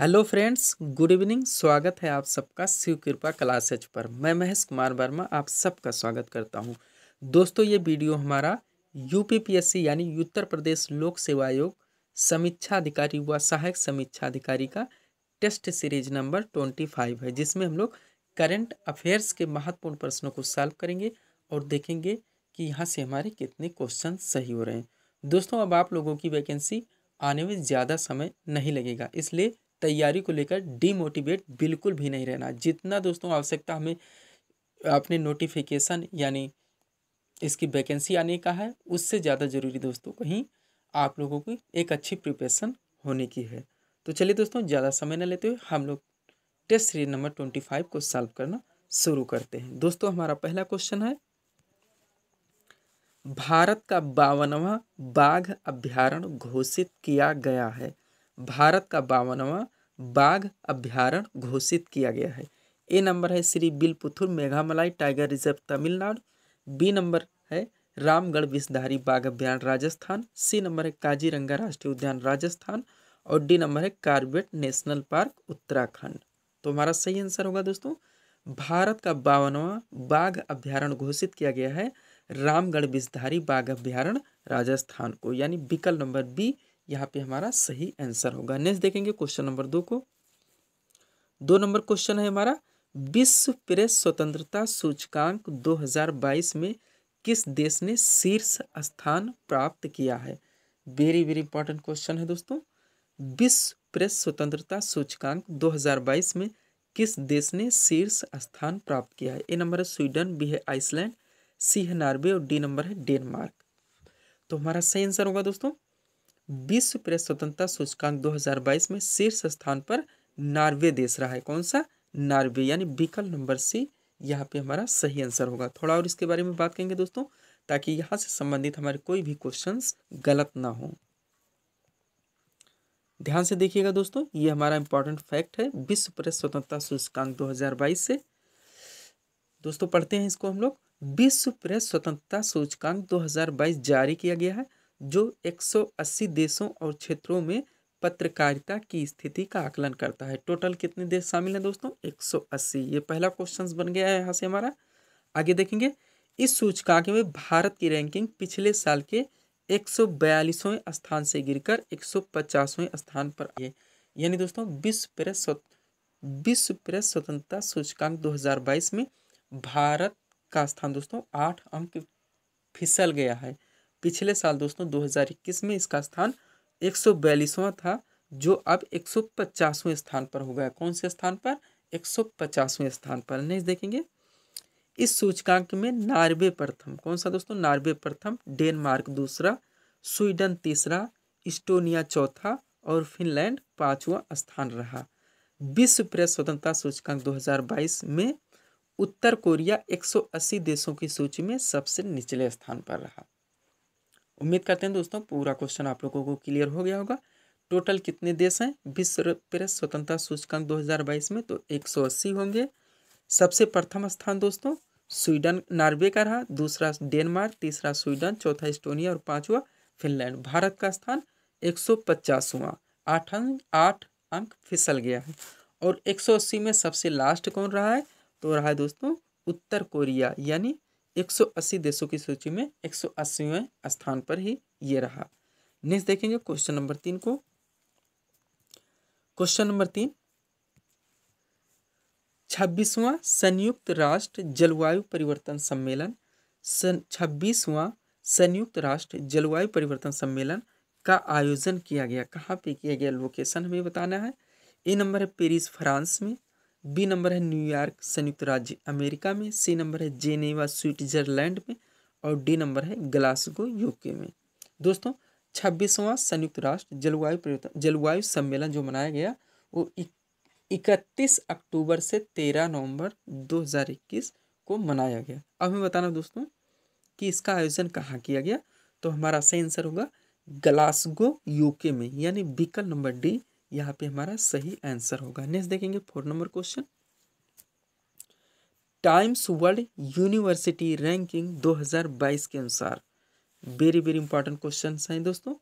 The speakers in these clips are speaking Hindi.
हेलो फ्रेंड्स गुड इवनिंग स्वागत है आप सबका शिव कृपा क्लासेज पर मैं महेश कुमार वर्मा आप सबका स्वागत करता हूं दोस्तों ये वीडियो हमारा यूपीपीएससी यानी उत्तर प्रदेश लोक सेवा आयोग समीक्षा अधिकारी व सहायक समीक्षा अधिकारी का test series number twenty five है जिसमें हम लोग करेंट अफेयर्स के महत्वपूर्ण प्रश्नों को सॉल्व करेंगे और देखेंगे कि यहाँ से हमारे कितने क्वेश्चन सही हो रहे हैं दोस्तों अब आप लोगों की वैकेंसी आने में ज़्यादा समय नहीं लगेगा इसलिए तैयारी को लेकर डीमोटिवेट बिल्कुल भी नहीं रहना जितना दोस्तों आवश्यकता हमें अपने नोटिफिकेशन यानी इसकी वैकेंसी आने का है उससे ज़्यादा ज़रूरी दोस्तों कहीं आप लोगों की एक अच्छी प्रिपरेशन होने की है तो चलिए दोस्तों ज़्यादा समय न लेते हुए हम लोग test series number twenty five को सॉल्व करना शुरू करते हैं दोस्तों हमारा पहला क्वेश्चन है भारत का बावनवा बाघ अभ्यारण्य घोषित किया गया है भारत का बावनवा बाघ अभ्यारण घोषित किया गया है ए नंबर है Shri Villiputhur Megamalai tiger reserve Tamil Nadu B number है रामगढ़ विषधारी बाघ अभ्यारण राजस्थान सी नंबर है काजीरंगा राष्ट्रीय उद्यान राजस्थान और डी नंबर है कार्बेट नेशनल पार्क उत्तराखंड तो हमारा सही आंसर होगा दोस्तों भारत का बावनवा बाघ अभ्यारण्य घोषित किया गया है रामगढ़ विषधारी बाघ अभ्यारण्य राजस्थान को यानी विकल्प नंबर बी यहाँ पे हमारा सही आंसर होगा नेक्स्ट देखेंगे क्वेश्चन नंबर दो को दो नंबर क्वेश्चन है हमारा विश्व प्रेस स्वतंत्रता सूचकांक 2022 में किस देश ने शीर्ष स्थान प्राप्त किया है वेरी वेरी इंपॉर्टेंट क्वेश्चन है दोस्तों विश्व प्रेस स्वतंत्रता सूचकांक 2022 में किस देश ने शीर्ष स्थान प्राप्त किया है ए नंबर है स्वीडन बी है आइसलैंड सी है नॉर्वे और डी नंबर है डेनमार्क तो हमारा सही आंसर होगा दोस्तों विश्व प्रेस स्वतंत्रता सूचकांक 2022 में शीर्ष स्थान पर नॉर्वे देश रहा है कौन सा नॉर्वे यानी विकल्प नंबर सी यहाँ पे हमारा सही आंसर होगा थोड़ा और इसके बारे में बात करेंगे दोस्तों ताकि यहाँ से संबंधित हमारे कोई भी क्वेश्चन गलत ना हो ध्यान से देखिएगा दोस्तों ये हमारा इंपॉर्टेंट फैक्ट है विश्व प्रेस स्वतंत्रता सूचकांक 2022 से दोस्तों पढ़ते हैं इसको हम लोग विश्व प्रेस स्वतंत्रता सूचकांक 2022 जारी किया गया है जो 180 देशों और क्षेत्रों में पत्रकारिता की स्थिति का आकलन करता है टोटल कितने देश शामिल हैं दोस्तों 180 ये पहला क्वेश्चन बन गया है यहाँ से हमारा आगे देखेंगे इस सूचकांक में भारत की रैंकिंग पिछले साल के एक स्थान से गिरकर एक स्थान पर आई यानी दोस्तों विश्व प्रेस विश्व प्रेस स्वतंत्रता सूचकांक 2022 में भारत का स्थान दोस्तों आठ अंक फिसल गया है पिछले साल दोस्तों 2021 में इसका स्थान एक था जो अब एक स्थान पर हो गया कौन से स्थान पर एक स्थान पर नेक्स्ट देखेंगे इस सूचकांक में नार्वे प्रथम कौन सा दोस्तों नार्वे प्रथम डेनमार्क दूसरा स्वीडन तीसरा इस्टोनिया चौथा और फिनलैंड पांचवा स्थान रहा विश्व प्रेस स्वतंत्रता सूचकांक 2022 में उत्तर कोरिया 180 देशों की सूची में सबसे निचले स्थान पर रहा उम्मीद करते हैं दोस्तों पूरा क्वेश्चन आप लोगों को क्लियर हो गया होगा टोटल कितने देश हैं विश्व प्रेस स्वतंत्रता सूचकांक 2022 में तो 180 होंगे सबसे प्रथम स्थान दोस्तों स्वीडन नॉर्वे का रहा दूसरा डेनमार्क तीसरा स्वीडन चौथा इस्टोनिया और पांचवा फिनलैंड भारत का स्थान एक सौ पचासवा आठ अंक आठ अंक फिसल गया है और एक सौ अस्सी में सबसे लास्ट कौन रहा है तो रहा है दोस्तों उत्तर कोरिया यानी 180 देशों की सूची में 180वें स्थान पर ही ये रहा नेक्स्ट देखेंगे क्वेश्चन नंबर तीन को क्वेश्चन नंबर तीन छब्बीसवां संयुक्त राष्ट्र जलवायु परिवर्तन सम्मेलन सन छब्बीसवां संयुक्त राष्ट्र जलवायु परिवर्तन सम्मेलन का आयोजन किया गया कहाँ पे किया गया लोकेशन हमें बताना है ए नंबर है पेरिस फ्रांस में बी नंबर है न्यूयॉर्क संयुक्त राज्य अमेरिका में सी नंबर है जेनेवा स्विट्जरलैंड में और डी नंबर है ग्लासगो यूके में दोस्तों छब्बीसवां संयुक्त राष्ट्र जलवायु परिवर्तन जलवायु सम्मेलन जो मनाया गया वो इकतीस अक्टूबर से तेरह नवंबर 2021 को मनाया गया अब हमें बताना दोस्तों कि इसका आयोजन कहाँ किया गया तो हमारा सही आंसर होगा ग्लासगो यूके में यानी विकल्प नंबर डी यहाँ पे हमारा सही आंसर होगा नेक्स्ट देखेंगे four number question times world university ranking 2022 के अनुसार वेरी वेरी इंपॉर्टेंट क्वेश्चन हैं दोस्तों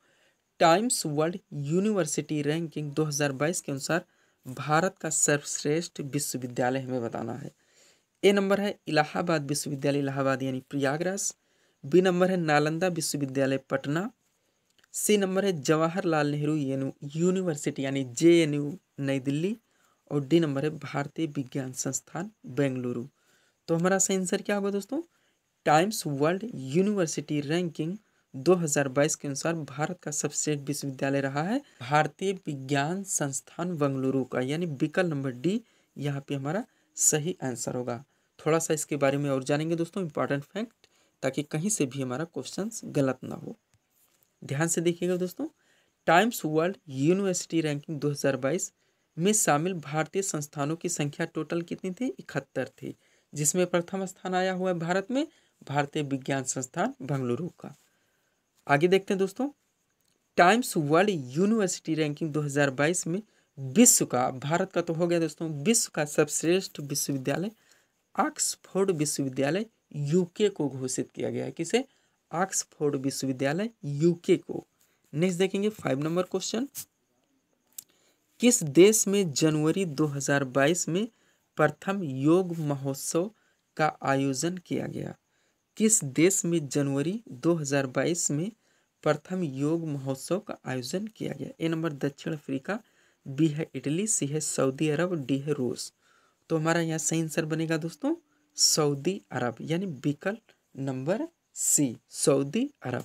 टाइम्स वर्ल्ड यूनिवर्सिटी रैंकिंग 2022 के अनुसार भारत का सर्वश्रेष्ठ विश्वविद्यालय हमें बताना है ए नंबर है इलाहाबाद विश्वविद्यालय इलाहाबाद यानी प्रयागराज बी नंबर है नालंदा विश्वविद्यालय पटना सी नंबर है जवाहरलाल नेहरू यूनिवर्सिटी यानी जे एन यू नई दिल्ली और डी नंबर है भारतीय विज्ञान संस्थान बेंगलुरु तो हमारा सही आंसर क्या होगा दोस्तों टाइम्स वर्ल्ड यूनिवर्सिटी रैंकिंग 2022 के अनुसार भारत का सबसे विश्वविद्यालय रहा है भारतीय विज्ञान संस्थान बेंगलुरु का यानी विकल्प नंबर डी यहाँ पे हमारा सही आंसर होगा थोड़ा सा इसके बारे में और जानेंगे दोस्तों इंपॉर्टेंट फैक्ट ताकि कहीं से भी हमारा क्वेश्चन गलत ना हो ध्यान से देखिएगा दोस्तों टाइम्स वर्ल्ड यूनिवर्सिटी रैंकिंग 2022 में शामिल भारतीय संस्थानों की संख्या टोटल कितनी थी इकहत्तर थी जिसमें प्रथम स्थान आया हुआ है भारत में भारतीय विज्ञान संस्थान बंगलुरु का आगे देखते हैं दोस्तों टाइम्स वर्ल्ड यूनिवर्सिटी रैंकिंग 2022 में विश्व का भारत का तो हो गया दोस्तों विश्व का सर्वश्रेष्ठ विश्वविद्यालय ऑक्सफोर्ड विश्वविद्यालय यूके को घोषित किया गया है किसे ऑक्सफोर्ड विश्वविद्यालय यूके को नेक्स्ट देखेंगे फाइव नंबर क्वेश्चन किस देश में जनवरी 2022 में प्रथम योग महोत्सव का आयोजन किया गया किस देश में जनवरी 2022 में प्रथम योग महोत्सव का आयोजन किया गया ए नंबर दक्षिण अफ्रीका बी है इटली सी है सऊदी अरब डी है रूस तो हमारा यहाँ सही आंसर बनेगा दोस्तों सऊदी अरब यानी विकल्प number C Saudi Arab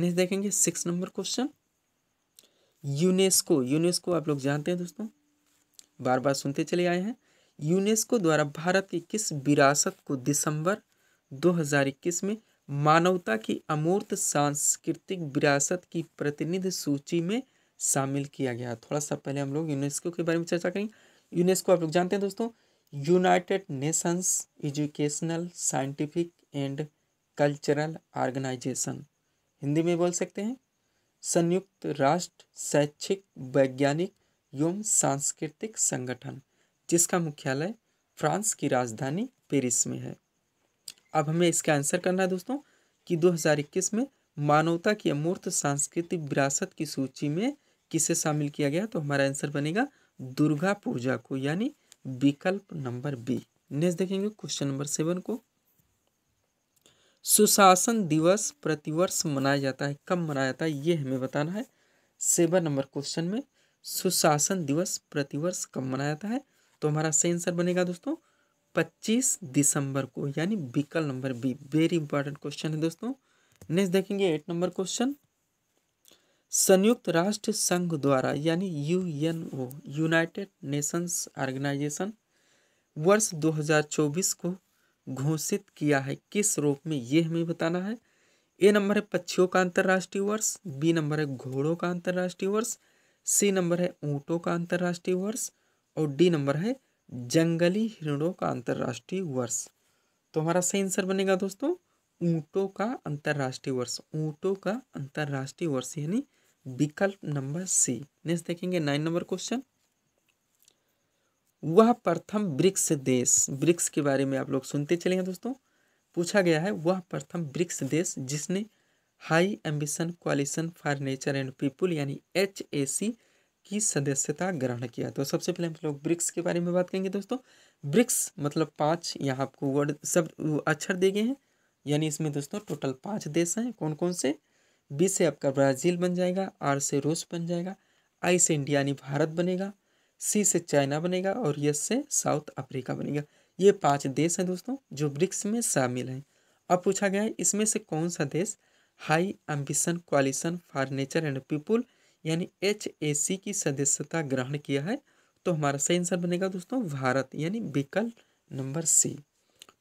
next देखेंगे six number question UNESCO UNESCO आप लोग जानते हैं दोस्तों बार बार सुनते चले आए हैं यूनेस्को द्वारा भारत की किस विरासत को दिसंबर 2021 में मानवता की अमूर्त सांस्कृतिक विरासत की प्रतिनिधि सूची में शामिल किया गया थोड़ा सा पहले हम लोग यूनेस्को के बारे में चर्चा करेंगे यूनेस्को आप लोग जानते हैं दोस्तों United Nations Educational Scientific and Cultural Organisation Hindi में बोल सकते हैं संयुक्त राष्ट्र शैक्षिक वैज्ञानिक एवं सांस्कृतिक संगठन जिसका मुख्यालय फ्रांस की राजधानी पेरिस में है अब हमें इसका आंसर करना है दोस्तों कि 2021 में मानवता की अमूर्त सांस्कृतिक विरासत की सूची में किसे शामिल किया गया तो हमारा आंसर बनेगा दुर्गा पूजा को यानी विकल्प नंबर बी नेक्स्ट देखेंगे क्वेश्चन नंबर सेवन को सुशासन दिवस प्रतिवर्ष मनाया जाता है कब मनाया जाता है ये हमें बताना है सेवन नंबर क्वेश्चन में सुशासन दिवस प्रतिवर्ष कब मनाया जाता है तो हमारा सही आंसर बनेगा दोस्तों पच्चीस दिसंबर को यानी विकल्प number B very important question है दोस्तों नेक्स्ट देखेंगे एट नंबर क्वेश्चन संयुक्त राष्ट्र संघ द्वारा यानी यूएनओ यूनाइटेड नेशंस ऑर्गेनाइजेशन वर्ष 2024 को घोषित किया है किस रूप में ये हमें बताना है ए नंबर है पक्षियों का अंतर्राष्ट्रीय वर्ष बी नंबर है घोड़ों का अंतर्राष्ट्रीय वर्ष सी नंबर है ऊँटों का अंतर्राष्ट्रीय वर्ष और डी नंबर है जंगली हिरणों का अंतर्राष्ट्रीय वर्ष तो हमारा सही आंसर बनेगा दोस्तों ऊँटों का अंतर्राष्ट्रीय वर्ष ऊँटों का अंतर्राष्ट्रीय वर्ष यानी विकल्प नंबर सी नेक्स्ट देखेंगे नाइन नंबर क्वेश्चन वह प्रथम ब्रिक्स देश ब्रिक्स के बारे में आप लोग सुनते चलेंगे दोस्तों पूछा गया है वह प्रथम ब्रिक्स देश जिसने high ambition coalition for nature and people यानी एच की सदस्यता ग्रहण किया तो सबसे पहले हम लोग ब्रिक्स के बारे में बात करेंगे दोस्तों ब्रिक्स मतलब पाँच यहाँ आपको वर्ड सब अक्षर दिए गए हैं यानी इसमें दोस्तों टोटल पाँच देश हैं कौन कौन से बी से आपका ब्राज़ील बन जाएगा आर से रूस बन जाएगा आई से इंडिया यानी भारत बनेगा सी से चाइना बनेगा और यस से साउथ अफ्रीका बनेगा ये पांच देश हैं दोस्तों जो ब्रिक्स में शामिल हैं अब पूछा गया है इसमें से कौन सा देश high ambition coalition for nature and people यानी एच ए सी की सदस्यता ग्रहण किया है तो हमारा सही आंसर बनेगा दोस्तों भारत यानी विकल्प नंबर सी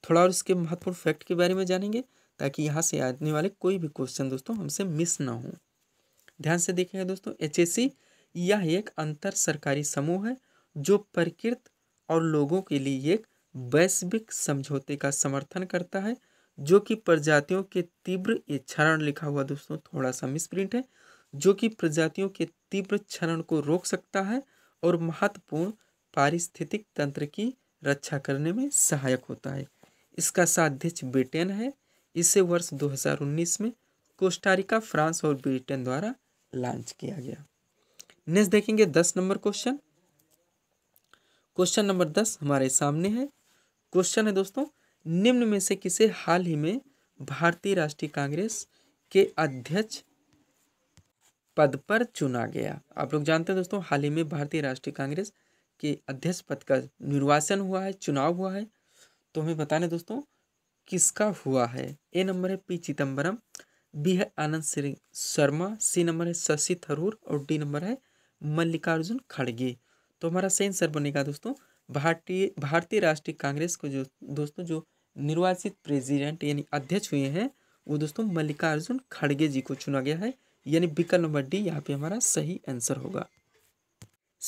थोड़ा और इसके महत्वपूर्ण फैक्ट के बारे में जानेंगे ताकि यहाँ से आने वाले कोई भी क्वेश्चन दोस्तों हमसे मिस ना हो ध्यान से देखेंगे दोस्तों एच ए सी यह एक अंतर सरकारी समूह है जो प्रकृत और लोगों के लिए एक वैश्विक समझौते का समर्थन करता है जो कि प्रजातियों के तीव्र ये क्षरण लिखा हुआ दोस्तों थोड़ा सा मिसप्रिंट है जो कि प्रजातियों के तीव्र क्षरण को रोक सकता है और महत्वपूर्ण पारिस्थितिक तंत्र की रक्षा करने में सहायक होता है इसका साध्यक्ष ब्रिटेन है इसे वर्ष 2019 में कोस्टारिका फ्रांस और ब्रिटेन द्वारा लॉन्च किया गया नेक्स्ट देखेंगे दस नंबर क्वेश्चन क्वेश्चन नंबर दस हमारे सामने है क्वेश्चन है दोस्तों निम्न में से किसे हाल ही में भारतीय राष्ट्रीय कांग्रेस के अध्यक्ष पद पर चुना गया आप लोग जानते हैं दोस्तों हाल ही में भारतीय राष्ट्रीय कांग्रेस के अध्यक्ष पद का निर्वाचन हुआ है चुनाव हुआ है तो हमें बताने दोस्तों किसका हुआ है ए नंबर है पी चिदम्बरम बी है आनंद सिंह शर्मा सी नंबर है शशि थरूर और डी नंबर है मल्लिकार्जुन खड़गे तो हमारा सही आंसर बनेगा दोस्तों भारतीय भारतीय राष्ट्रीय कांग्रेस को जो दोस्तों जो निर्वाचित प्रेसिडेंट यानी अध्यक्ष हुए हैं वो दोस्तों मल्लिकार्जुन खड़गे जी को चुना गया है यानी विकल्प नंबर डी यहाँ पे हमारा सही आंसर होगा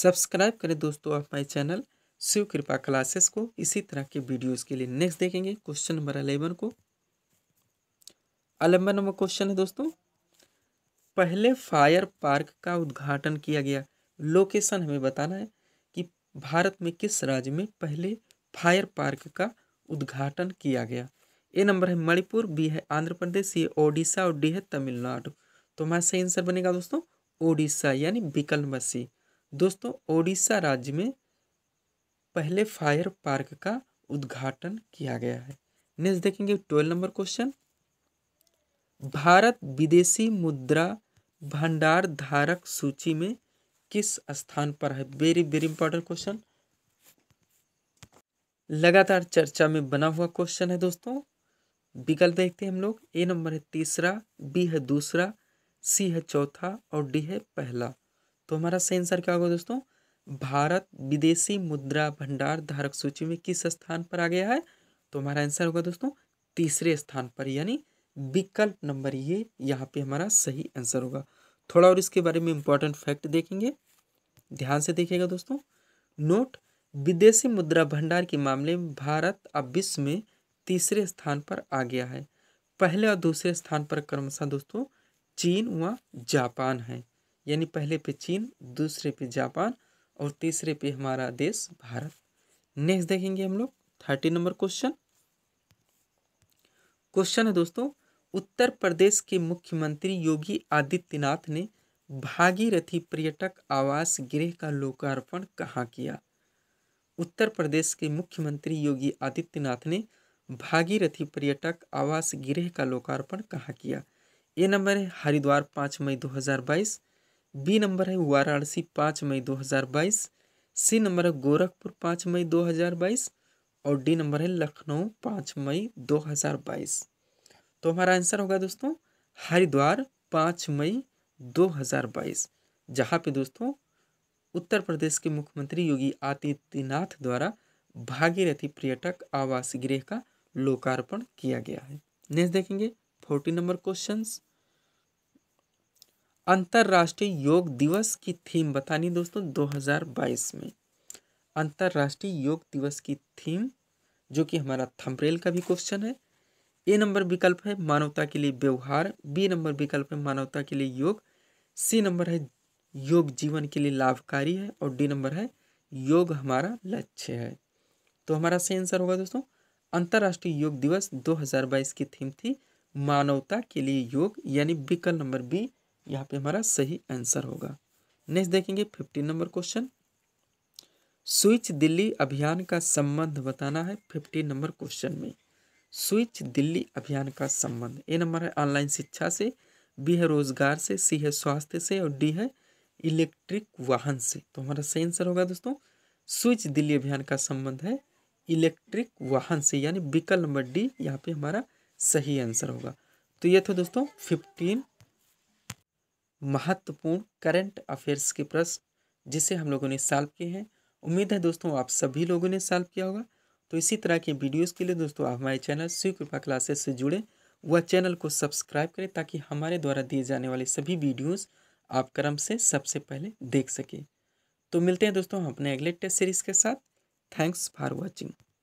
सब्सक्राइब करें दोस्तों आप माई चैनल शिव कृपा क्लासेस को इसी तरह के वीडियोस के लिए नेक्स्ट देखेंगे क्वेश्चन नंबर अलेवन को अलेवन नंबर क्वेश्चन है दोस्तों पहले फायर पार्क का उद्घाटन किया गया लोकेशन हमें बताना है कि भारत में किस राज्य में पहले फायर पार्क का उद्घाटन किया गया ए नंबर है मणिपुर बी है आंध्र प्रदेश सी ओडिशा और डी है तमिलनाडु तो हमारा सही आंसर बनेगा दोस्तों ओडिशा यानी विकल्प सी दोस्तों ओडिशा राज्य में पहले फायर पार्क का उद्घाटन किया गया है नेक्स्ट देखेंगे ट्वेल्व नंबर क्वेश्चन भारत विदेशी मुद्रा भंडार धारक सूची में किस स्थान पर है वेरी वेरी इंपॉर्टेंट क्वेश्चन लगातार चर्चा में बना हुआ क्वेश्चन है दोस्तों विकल्प देखते हैं हम लोग ए नंबर है तीसरा बी है दूसरा सी है चौथा और डी है पहला तो हमारा सही आंसर क्या होगा दोस्तों भारत विदेशी मुद्रा भंडार धारक सूची में किस स्थान पर आ गया है तो हमारा आंसर होगा दोस्तों तीसरे स्थान पर यानी विकल्प नंबर ये यहाँ पे हमारा सही आंसर होगा थोड़ा और इसके बारे में इम्पोर्टेंट फैक्ट देखेंगे ध्यान से देखिएगा दोस्तों नोट विदेशी मुद्रा भंडार के मामले में भारत अब विश्व में तीसरे स्थान पर आ गया है पहले और दूसरे स्थान पर क्रमशः दोस्तों चीन व जापान है यानी पहले पे चीन दूसरे पे जापान और तीसरे पे हमारा देश भारत नेक्स्ट देखेंगे हम लोग थर्टी नंबर क्वेश्चन क्वेश्चन है दोस्तों उत्तर प्रदेश के मुख्यमंत्री योगी आदित्यनाथ ने भागीरथी पर्यटक आवास गृह का लोकार्पण कहाँ किया उत्तर प्रदेश के मुख्यमंत्री योगी आदित्यनाथ ने भागीरथी पर्यटक आवास गृह का लोकार्पण कहाँ किया ए नंबर है हरिद्वार पाँच मई 2022 बी नंबर है वाराणसी पाँच मई 2022 सी नंबर है गोरखपुर पाँच मई 2022 और डी नंबर है लखनऊ पाँच मई 2022 तो हमारा आंसर होगा दोस्तों हरिद्वार पाँच मई 2022 जहाँ पे दोस्तों उत्तर प्रदेश के मुख्यमंत्री योगी आदित्यनाथ द्वारा भागीरथी पर्यटक आवास गृह का लोकार्पण किया गया है नेक्स्ट देखेंगे फोर्टी नंबर क्वेश्चन अंतर्राष्ट्रीय योग दिवस की थीम बतानी दोस्तों 2022 में अंतर्राष्ट्रीय योग दिवस की थीम जो कि हमारा थम्परेल का भी क्वेश्चन है ए नंबर विकल्प है मानवता के लिए व्यवहार बी नंबर विकल्प है मानवता के लिए योग सी नंबर है योग जीवन के लिए लाभकारी है और डी नंबर है योग हमारा लक्ष्य है तो हमारा सही आंसर होगा दोस्तों अंतर्राष्ट्रीय योग दिवस 2022 की थीम थी मानवता के लिए योग यानी विकल्प नंबर बी यहाँ पे हमारा सही आंसर होगा नेक्स्ट देखेंगे fifteen number question switch Delhi अभियान का संबंध बताना है फिफ्टीन नंबर क्वेश्चन में स्विच दिल्ली अभियान का संबंध ए नंबर है ऑनलाइन शिक्षा से बी है रोजगार से सी है स्वास्थ्य से और डी है इलेक्ट्रिक वाहन से तो हमारा सही आंसर होगा दोस्तों स्विच दिल्ली अभियान का संबंध है इलेक्ट्रिक वाहन से यानी विकल्प नंबर डी यहाँ पे हमारा सही आंसर होगा तो ये थे दोस्तों फिफ्टीन महत्वपूर्ण करंट अफेयर्स के प्रश्न जिसे हम लोगों ने सॉल्व किए हैं उम्मीद है दोस्तों आप सभी लोगों ने सॉल्व किया होगा तो इसी तरह के वीडियोस के लिए दोस्तों आप हमारे चैनल शिव कृपा क्लासेस से जुड़ें वह चैनल को सब्सक्राइब करें ताकि हमारे द्वारा दिए जाने वाले सभी वीडियोस आप क्रम से सबसे पहले देख सकें तो मिलते हैं दोस्तों अपने अगले टेस्ट सीरीज़ के साथ थैंक्स फॉर वॉचिंग